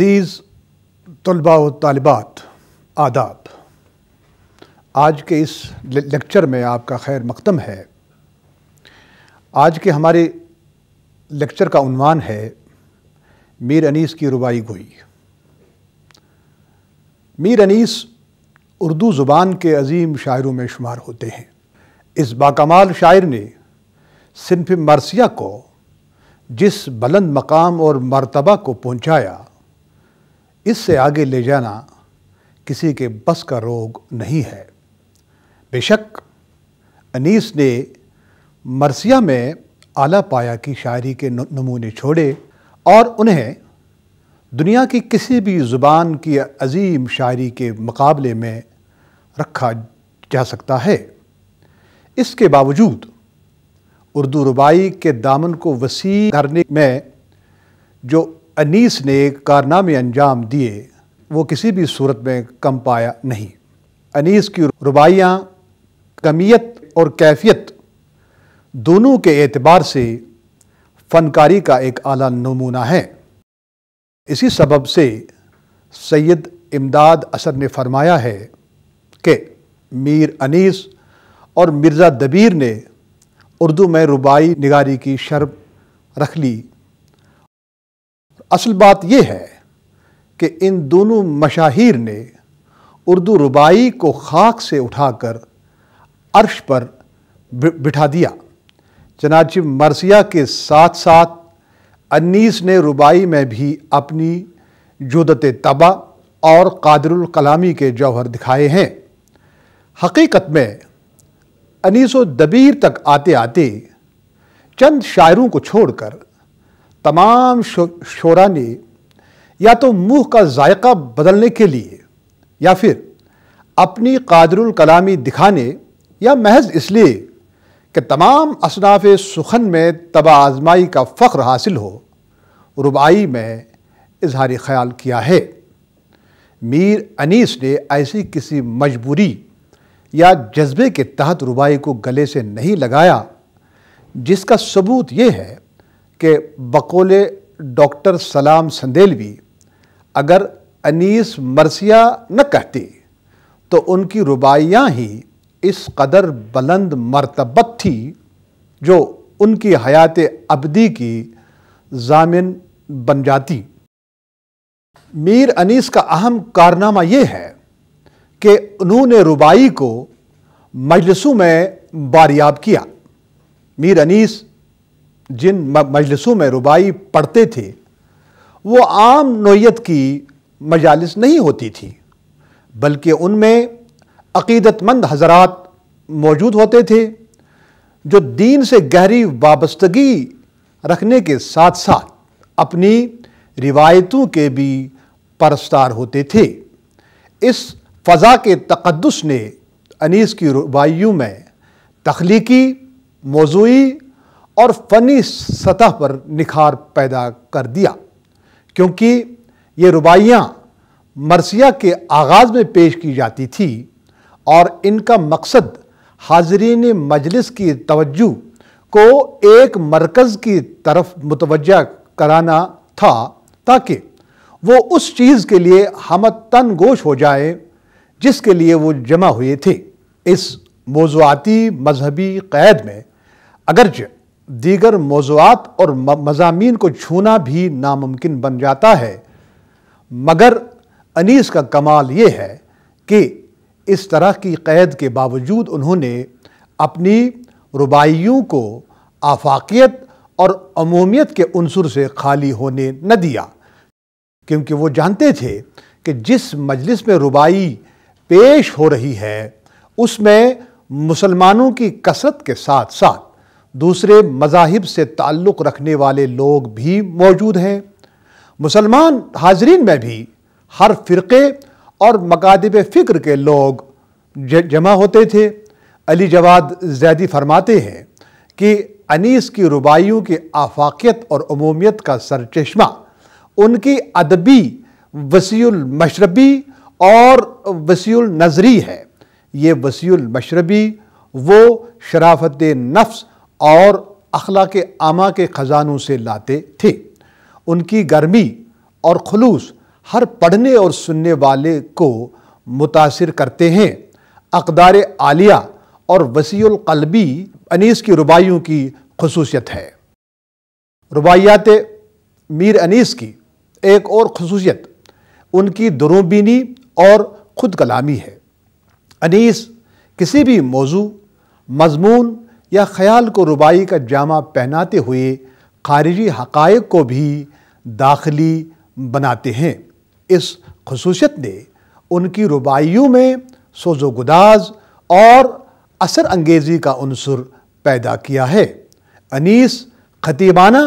अज़ीज़ तलबा तलबात आदाब आज के इस लेक्चर में आपका खैर मकदम है आज के हमारे लेक्चर का उनवान है मीर अनीस की रुबाई गोई मीर अनीस उर्दू ज़ुबान के अजीम शायरों में शुमार होते हैं इस बाकमाल शायर ने सिनफ मरसिया को जिस बुलंद मकाम और मरतबा को पहुँचाया इससे आगे ले जाना किसी के बस का रोग नहीं है बेशक अनीस ने मरसिया में आला पाया की शायरी के नमूने छोड़े और उन्हें दुनिया की किसी भी ज़ुबान की अजीम शायरी के मुकाबले में रखा जा सकता है इसके बावजूद उर्दू रुबाई के दामन को वसी करने में जो अनीस ने कारनामे अंजाम दिए वो किसी भी सूरत में कम पाया नहीं अनीस की रुबाइयाँ कमियत और कैफियत दोनों के एतबार से फनकारी का एक आला नमूना है इसी सबब से सैयद इमदाद असर ने फरमाया है कि मीर अनीस और मिर्ज़ा दबीर ने उर्दू में रुबाई निगारी की शर्म रख ली असल बात यह है कि इन दोनों मशाहिर ने उर्दू रुबाई को खाक से उठाकर अर्श पर बिठा दिया चनाच मरसिया के साथ साथ अनीस ने रुबाई में भी अपनी जुदत तबा और कादरुल कलामी के जौहर दिखाए हैं हकीकत में अनीस दबीर तक आते आते चंद शायरों को छोड़कर तमाम शो, शोरा ने या तो मुंह का जायका बदलने के लिए या फिर अपनी कादरुल कलामी दिखाने या महज इसलिए कि तमाम असनाफ सुखन में तबा आजमाई का फ़ख्र हासिल हो रुबाई में इजहार ख्याल किया है मीर अनीस ने ऐसी किसी मजबूरी या जज्बे के तहत रुबाई को गले से नहीं लगाया जिसका सबूत ये है कि बकोले डॉक्टर सलाम संदेलवी अगर अनीस मरसिया न कहती तो उनकी रुबाइयाँ ही इस कदर बुलंद मरतबत थी जो उनकी हयात अबदी की जामिन बन जाती मीर अनीस का अहम कारनामा ये है कि उन्होंने रुबाई को मजलसों में बारियाब किया मीर अनीस जिन मजलिसों में रुबाई पढ़ते थे वो आम नोयत की मजालस नहीं होती थी बल्कि उनमें अकीदतमंद हजरात मौजूद होते थे जो दीन से गहरी वाबस्तगी रखने के साथ साथ अपनी रिवायतों के भी परस्तार होते थे इस फ़ा के तकदस ने अनीस की रुबाइयों में तख्लीकी मौजूदी और फनी सतह पर निखार पैदा कर दिया क्योंकि ये रुबाइयाँ मरसिया के आगाज़ में पेश की जाती थी और इनका मकसद हाजरीन मजलिस की तवज्जो को एक मरकज़ की तरफ मुतवजह कराना था ताकि वो उस चीज़ के लिए हम तन गोश हो जाए जिसके लिए वो जमा हुए थे इस मौजूदी मजहबी क़ैद में अगरचे दीगर मौजूद और मजामी को छूना भी नामुमकिन बन जाता है मगर अनीस का कमाल ये है कि इस तरह की क़ैद के बावजूद उन्होंने अपनी रुबाइयों को आफाकियत और अमूमियत के अनसर से खाली होने न दिया क्योंकि वो जानते थे कि जिस मजलिस में रुबाई पेश हो रही है उसमें मुसलमानों की कसरत के साथ साथ दूसरे मजाहिब से ताल्लुक़ रखने वाले लोग भी मौजूद हैं मुसलमान हाजरीन में भी हर फ़िरक़े और मकादब फ़िक्र के लोग जमा होते थे अली जवाद जैदी फरमाते हैं कि अनीस की रुबाइयों की आफाकियत और अमूमियत का सरचश्मा उनकी अदबी वसील मशरबी और वसील नजरी है ये वसील मशरबी वो शराफत नफ्स और अखला के आमा के ख़जानों से लाते थे उनकी गर्मी और खलूस हर पढ़ने और सुनने वाले को मुतासर करते हैं अकदार आलिया और वसीकलबी अनीस की रुबाइयों की खसूसियत है रुबायात मीर अनीस की एक और खसूसियत उनकी दुरुबीनी और खुद कलामी है अनीस किसी भी मौजू मजमून या ख्याल को रुबाई का जामा पहनाते हुए खारिजी हकायक को भी दाखिली बनाते हैं इस खसूसियत ने उनकी रुबाइयों में सोजो गुदाज और असर अंगेज़ी का अनसर पैदा किया है अनीस खतीबाना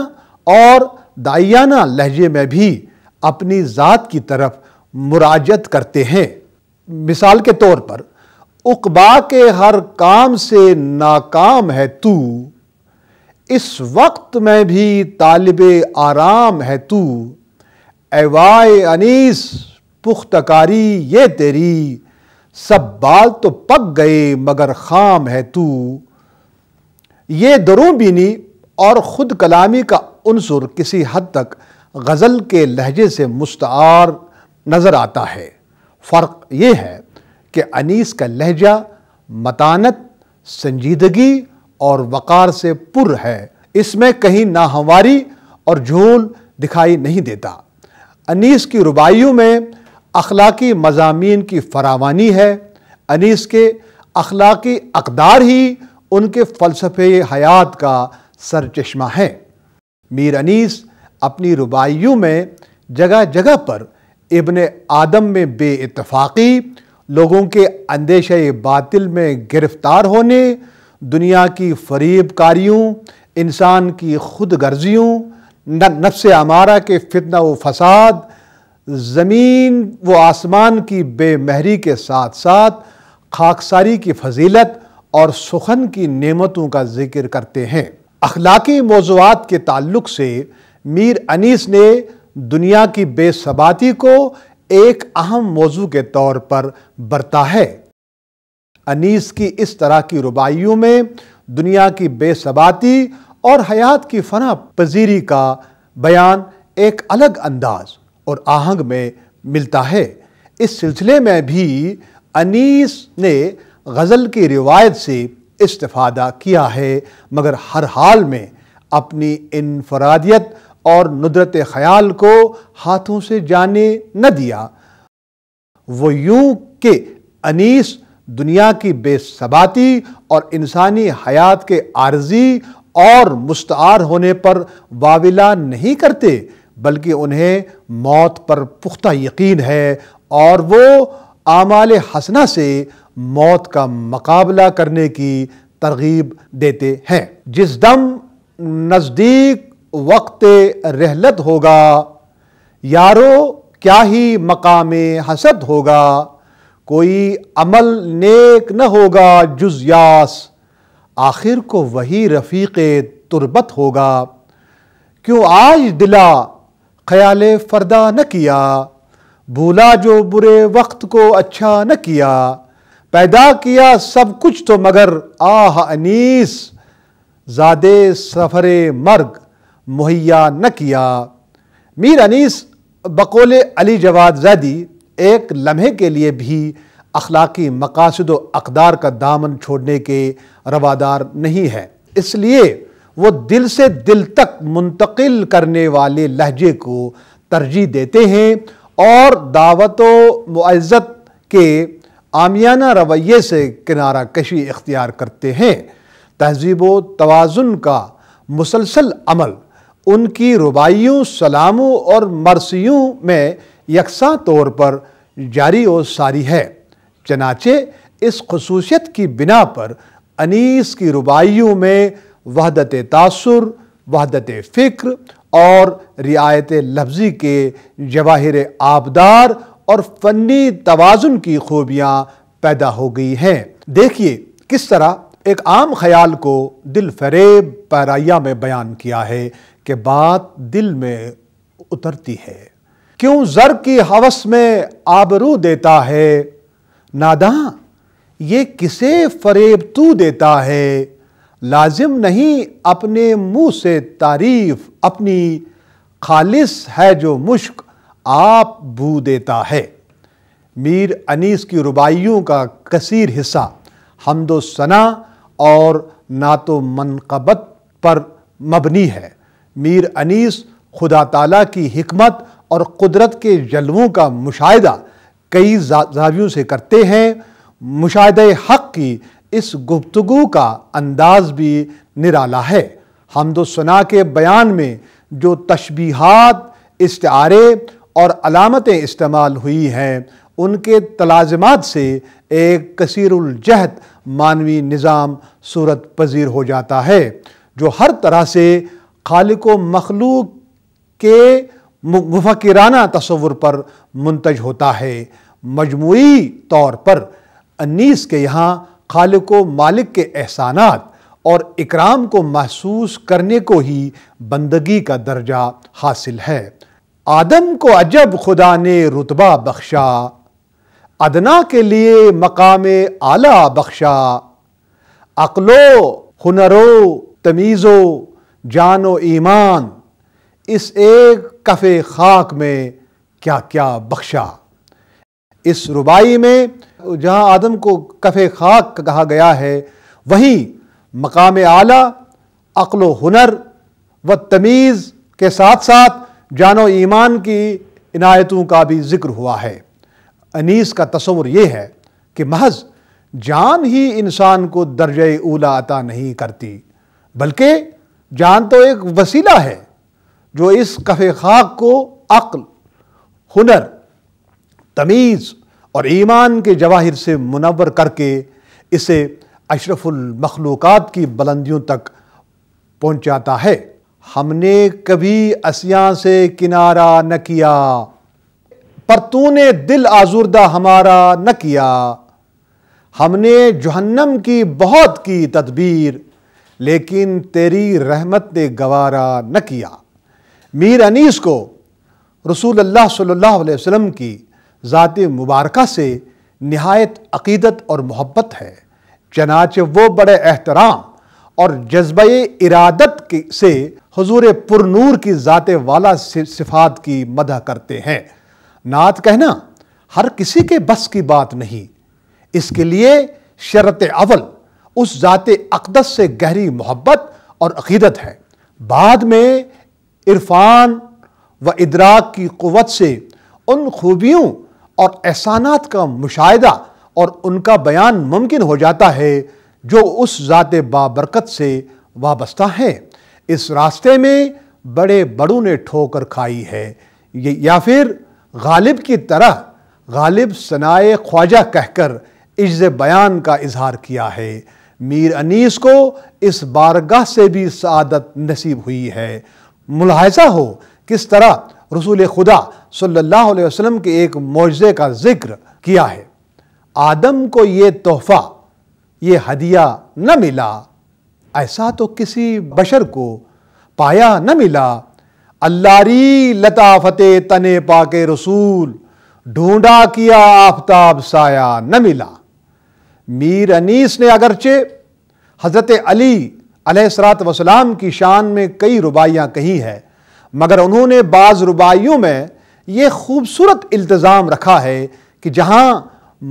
और दाइयाना लहजे में भी अपनी ज़ात की तरफ मुराजत करते हैं मिसाल के तौर पर उकबा के हर काम से नाकाम है तू इस वक्त में भी तालिब आराम है तू एवाए अनीस पुख्तकारी ये तेरी सब बाल तो पक गए मगर खाम है तू ये बीनी और ख़ुद कलामी का अंसुर किसी हद तक गज़ल के लहजे से मुस्तार नज़र आता है फ़र्क ये है कि अनीस का लहजा मतानत संजीदगी और वक़ार से पुर है इसमें कहीं नाहवारी और झोल दिखाई नहीं देता अनीस की रुबाइयों में अखलाकी मजामी की फरावानी है अनीस के अखलाकी अकदार ही उनके फ़लसफ़े हयात का सरचश्मा है मीर अनीस अपनी रुबाइयों में जगह जगह पर इबन आदम में बेतफाक़ी लोगों के अंदेशे बातिल में गिरफ्तार होने दुनिया की कारियों इंसान की खुद गर्जियों नफ्स आमारा के फितना व फसाद ज़मीन व आसमान की बेमहरी के साथ साथ खाकसारी की फजीलत और सुखन की नेमतों का जिक्र करते हैं अखलाकी मौजूद के ताल्लुक से मीर अनीस ने दुनिया की बेसबाती को एक अहम मौजू के तौर पर बरता है अनीस की इस तरह की रुबाइयों में दुनिया की बेसबाती और हयात की फना पजीरी का बयान एक अलग अंदाज और आहंग में मिलता है इस सिलसिले में भी अनीस ने गज़ल की रिवायत से इस्तफादा किया है मगर हर हाल में अपनी इनफरादियत और नुदरत ख्याल को हाथों से जाने न दिया वो यूं के अनीस दुनिया की बेसबाती और इंसानी हयात के आर्जी और मुस्तार होने पर वाविला नहीं करते बल्कि उन्हें मौत पर पुख्ता यकीन है और वो आमाल हसना से मौत का मुकाबला करने की तरगीब देते हैं जिस दम नज़दीक वक्त रहलत होगा यारो क्या ही मकाम हसद होगा कोई अमल नेक न होगा जुजयास आखिर को वही रफ़ीक तुरबत होगा क्यों आज दिला ख्याल फरदा न किया भूला जो बुरे वक्त को अच्छा न किया पैदा किया सब कुछ तो मगर आह अनीस ज़ादे सफरे मर्ग मुहैया न किया मीर अनीस बकोल अली जवाद जैदी एक लम्हे के लिए भी अखलाकी मकासद अकदार का दामन छोड़ने के रवादार नहीं है इसलिए वो दिल से दिल तक मुंतकिल करने वाले लहजे को तरजीह देते हैं और दावत मुआज़त के आमियाना रवैये से किनारा कशी इख्तियार करते हैं तहजीब तोज़ुन का मुसलसल अमल उनकी रुबाइयों सलामों और मरसियों में यकसा तौर पर जारी और सारी है चनाचे इस खसूसियत की बिना पर अनीस की रुबाइयों में वहदत तासर वहदत फ़िक्र और रियायत लफ्ज़ी के जवाहिर आबदार और फ़नी तोज़ुन की खूबियाँ पैदा हो गई हैं देखिए किस तरह एक आम ख्याल को दिल फरेब पैराया में बयान किया है कि बात दिल में उतरती है क्यों जर की हवस में आबरू देता है नादा ये किसे फरेब तू देता है लाजिम नहीं अपने मुंह से तारीफ अपनी खालिस है जो मुश्क आप बू देता है मीर अनीस की रुबाइयों का कसीर हिस्सा हमदो सना और नातो मनकबत पर मबनी है मीर अनीस खुदा ताला की हमत और कुदरत के जलवों का मुशाह कई जावियों से करते हैं मुशाह हक़ की इस गुफ्तु का अंदाज भी निराला है हमदोसना तो के बयान में जो तशबीहत इस्तारे और अलामतें इस्तेमाल हुई हैं उनके तलाजमत से एक कसरजहत मानवी निज़ाम सूरत पजीर हो जाता है जो हर तरह से खालिक मखलूक के मुफकराना तस्वुर पर मुंतज होता है मजमू तौर पर अनीस के यहाँ खालिक मालिक के एहसानात और इकराम को महसूस करने को ही बंदगी का दर्जा हासिल है आदम को अजब खुदा ने रुतबा बख्शा अदना के लिए मकाम आला बख्शा अकलो हुनरो तमीज़ो जानो ईमान इस एक कफ़ खाक में क्या क्या बख्शा इस रुबाई में जहाँ आदम को कफ़ खाक कहा गया है वहीं मकाम आला अक्ल हुनर व तमीज़ के साथ साथ जानो ईमान की इनायतों का भी जिक्र हुआ है अनीस का तस्वुर ये है कि महज जान ही इंसान को दर्ज ऊला अता नहीं करती बल्कि जान तो एक वसीला है जो इस कफ़े खाक को अक्ल हुनर तमीज़ और ईमान के जवाहिर से मुनवर करके इसे अशरफुलमखलूक़ात की बुलंदियों तक पहुँचाता है हमने कभी असिया से किनारा न किया पर तूने दिल आजुर्दा हमारा न किया हमने जहन्नम की बहुत की तदबीर लेकिन तेरी रहमत ने गवारा न किया मीर अनीस को रसूल अल्लाह सल्लल्लाहु अलैहि वसल्लम की ज़ात मुबारक से नहायत अकीदत और मोहब्बत है चनाच वो बड़े एहतराम और जज्ब इरादत के से हजूर पुरनूर की ज़ात वाला सिफात की मदह करते हैं नात कहना हर किसी के बस की बात नहीं इसके लिए शरत अवल उस ज़ात अकदस से गहरी मोहब्बत और अकीदत है बाद में इरफान व इदराक की क़वत से उन खूबियों और एहसानात का मुशाह और उनका बयान मुमकिन हो जाता है जो उस ज़ात बाबरकत से वाबस्ता है इस रास्ते में बड़े बड़ों ने ठोकर खाई है या फिर गालिब की तरह गालिब सनाए ख्वाजा कहकर इज्ज़ बयान का इजहार किया है मीर अनीस को इस बारगाह से भी सदत नसीब हुई है मुलाजा हो किस तरह रसूल खुदा सल्ला वसलम के एक मुआजे का जिक्र किया है आदम को ये तोहफ़ा ये हदिया न मिला ऐसा तो किसी बशर को पाया न मिला अल्लारी फते तने पाके रसूल ढूंढा किया आफताब साया न मिला मीर अनीस ने अगरचे हज़रत अली अलैहिस्सलात वसलाम की शान में कई रुबाइयाँ कही हैं मगर उन्होंने बाज़ रुबाइयों में ये खूबसूरत इल्तज़ाम रखा है कि जहाँ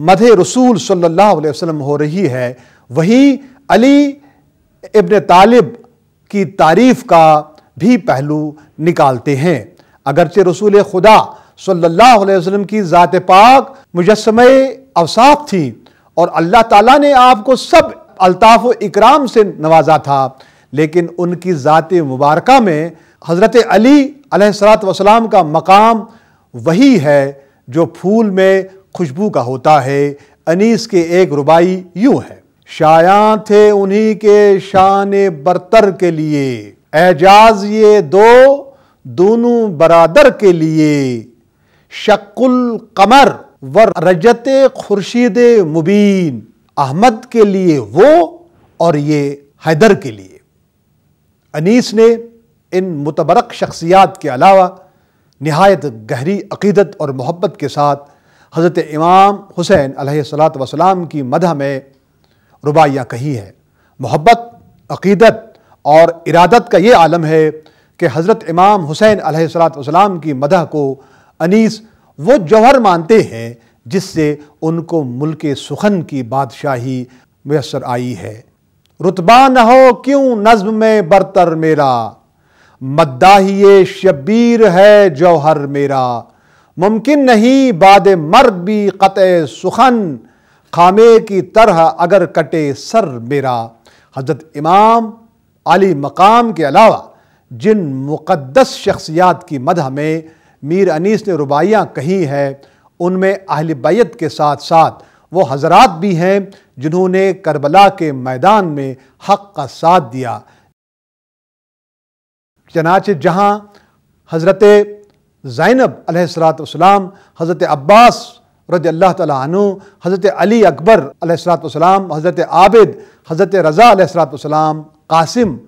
मध रसूल सल्लल्लाहु अलैहि वसल्लम हो रही है वहीं अली इब्न तालिब की तारीफ़ का भी पहलू निकालते हैं अगरचे रसूल खुदा सल्लल्लाहु अलैहि वसल्लम की ज़ात पाक मुजस्म अवसाफ थी और अल्लाह ताला ने आपको सब अल्ताफ़ इकराम से नवाजा था लेकिन उनकी ज़ात मुबारक में हज़रत अली सलात वसलाम का मकाम वही है जो फूल में खुशबू का होता है अनीस के एक रुबाई यूं है शायां थे उन्हीं के शान बरतर के लिए एजाज ये दो दोनों बरादर के लिए शक्ल कमर व रजत खुर्शीद मुबीन अहमद के लिए वो और ये हैदर के लिए अनीस ने इन मुतबरक शख्सियात के अलावा नहायत गहरी अकीदत और मोहब्बत के साथ हज़रत इमाम हुसैन सलात वसलाम की मदह में रुबाइयाँ कही है मोहब्बत अकीदत और इरादत का ये आलम है कि हज़रत इमाम हुसैन सलात वसलाम की मदह को अनीस वो जौहर मानते हैं जिससे उनको मुल्क सुखन की बादशाही मैसर आई है रुतबा न हो क्यों नज्म में बरतर मेरा मद्दाहिए शब्बीर है जौहर मेरा मुमकिन नहीं बाद मर्द भी क़त सुखन खामे की तरह अगर कटे सर मेरा हजरत इमाम अली मकाम के अलावा जिन मुकद्दस शख्सियात की मदह में मीर अनीस ने रुबाइयाँ कही हैं उनमें अहल बैत के साथ साथ वो हजरात भी हैं जिन्होंने करबला के मैदान में हक़ का साथ दिया चनाच जहाँ हज़रत ज़ैनब सलाम हज़रत अब्बास रज अल्लाह तु हज़रत अली अकबर सलाम हज़रत आबिद हज़रत रज़ा सलाम कासिम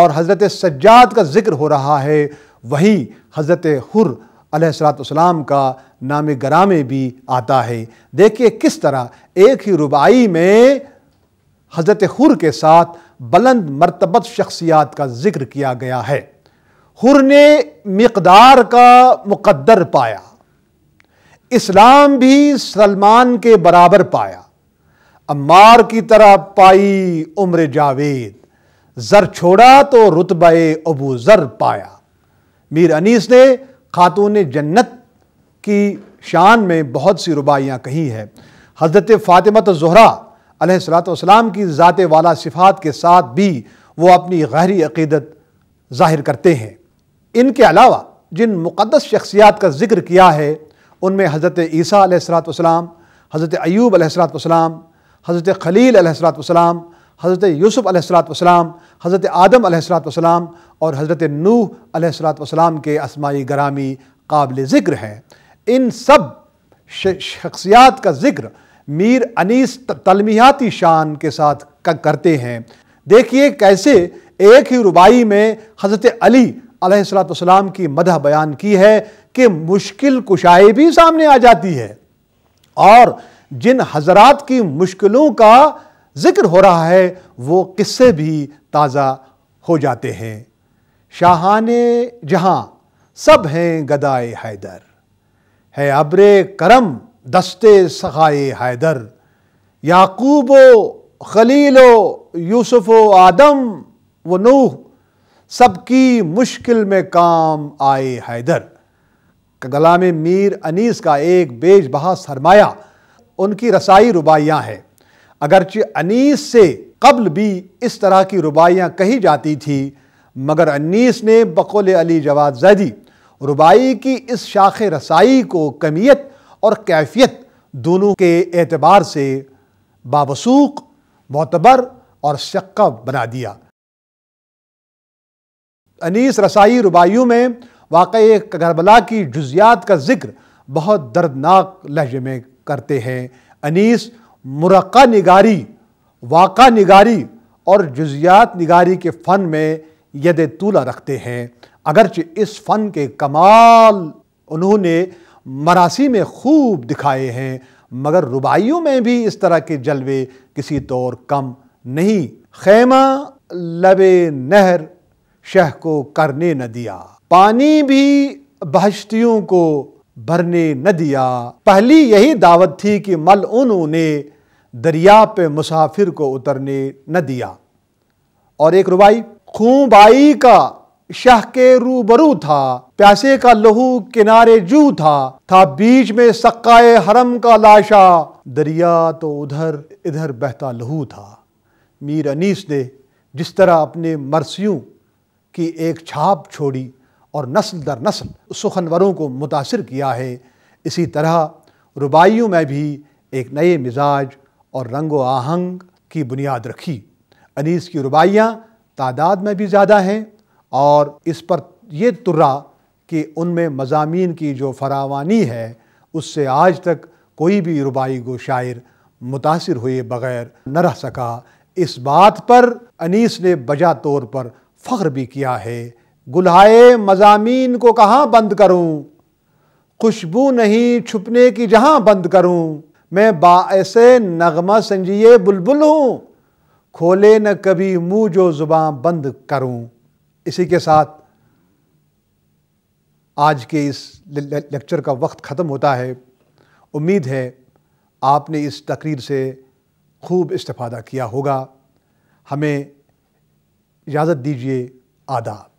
और हज़रत सज्जाद का ज़िक्र हो रहा है वहीं हज़रत हुर अलैहिस्सलाम का नाम गरामे भी आता है देखिए किस तरह एक ही रुबाई में हज़रत हुर के साथ बुलंद मरतबत शख्सियात का जिक्र किया गया है हुर ने मकदार का मुकद्दर पाया इस्लाम भी सलमान के बराबर पाया अम्मार की तरह पाई उम्र जावेद ज़र छोड़ा तो रुतबे अबू ज़र पाया मीर अनीस ने ख़ातून जन्नत की शान में बहुत सी रुबाइयाँ कही हैं हज़रत फ़ातिमत ज़हरा सलाम की ज़ात वाला सिफ़ात के साथ भी वो अपनी गहरी अकीदत ज़ाहिर करते हैं इनके अलावा जिन मुक़दस शख्सियात का जिक्र किया है उनमें हज़रत ईसा सलाम हज़रत ऐब सलाम हज़रत खलील सलाम हज़रत यूसुफ़ अलैहिस्सलाम हज़रत आदम अलैहिस्सलाम और हज़रत नूह अलैहिस्सलाम के असमाई गरामी काबिल ज़िक्र हैं इन सब शख्सियात का ज़िक्र मीर अनीस तलमियाती शान के साथ करते हैं देखिए कैसे एक ही रुबाई में हज़रत अली अलैहिस्सलाम की मदह बयान की है कि मुश्किल कुशाई भी सामने आ जाती है और जिन हजरात की मुश्किलों का जिक्र हो रहा है वो किस्से भी ताज़ा हो जाते हैं शाहान जहाँ सब हैं गदाए हैदर है अब्रे करम दस्ते सखाए हैदर याकूब खलील यूसुफ आदम व नूह सबकी मुश्किल में काम आए हैदर गलाम मीर अनीस का एक बेज बहा सरमाया उनकी रसाई रुबाइयाँ हैं अगरचे अनीस से कबल भी इस तरह की रुबाइयाँ कही जाती थी मगर अनीस ने बकोल अली जवाद जैदी रुबाई की इस शाख रसाई को कमियत और कैफियत दोनों के एतबार से बावसूख मोतबर और शक्का बना दिया अनीस रसाई रुबाइयों में वाकई करबला की जुजियात का जिक्र बहुत दर्दनाक लहजे में करते हैं अनीस मुरक़ा निगारी वाक़ा निगारी और जुजियात निगारी के फ़न में यद तूला रखते हैं अगरचे इस फ़न के कमाल उन्होंने मरासी में खूब दिखाए हैं मगर रुबाइयों में भी इस तरह के जलवे किसी तौर कम नहीं खेमा लबे नहर शह को करने न दिया पानी भी बहश्तियों को भरने न दिया पहली यही दावत थी कि मल उन्होंने दरिया पे मुसाफिर को उतरने न दिया और एक रुबाई खूबाई का शह के रूबरू था प्यासे का लहू किनारे जू था था बीच में सक्का हरम का लाशा दरिया तो उधर इधर बहता लहू था मीर अनीस ने जिस तरह अपने मरसियों की एक छाप छोड़ी और नस्ल दर नस्ल सुखनवरों को मुतासर किया है इसी तरह रुबाइयों में भी एक नए मिजाज और रंग व आहंग की बुनियाद रखी अनीस की रुबाइयाँ तादाद में भी ज़्यादा हैं और इस पर यह तुर्रा कि उनमें मजामी की जो फरावानी है उससे आज तक कोई भी रुबाई गो शायर मुतासर हुए बग़ैर न रह सका इस बात पर अनीस ने बजा तौर पर फ़ख्र भी किया है गुल्हाए मजामीन को कहाँ बंद करूँ खुशबू नहीं छुपने की जहाँ बंद करूँ मैं बासे नगमा संजिए बुलबुल हूँ खोले न कभी मुँह जो जुबां बंद करूँ इसी के साथ आज के इस लेक्चर का वक्त ख़त्म होता है उम्मीद है आपने इस तकरीर से खूब इस्तादा किया होगा हमें इजाज़त दीजिए आदाब